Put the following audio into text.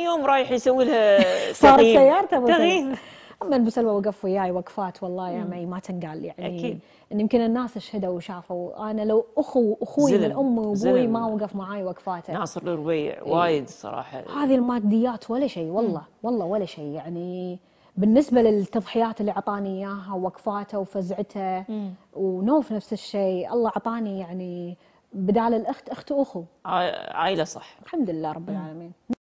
يوم رايح يسوي لها صارت سيارته تغيير اما سلوى وقف وياي وقفات والله يا معي ما تنقال يعني اكيد ان يمكن الناس شهدوا وشافوا انا لو اخو اخوي من امي وابوي ما وقف معاي وقفاته ناصر الربيع إيه. وايد صراحه هذه الماديات ولا شيء والله والله ولا شيء يعني بالنسبه للتضحيات اللي اعطاني اياها وقفاته وفزعته ونوف نفس الشيء الله اعطاني يعني بدال الاخت اخت واخو عائله صح الحمد لله رب العالمين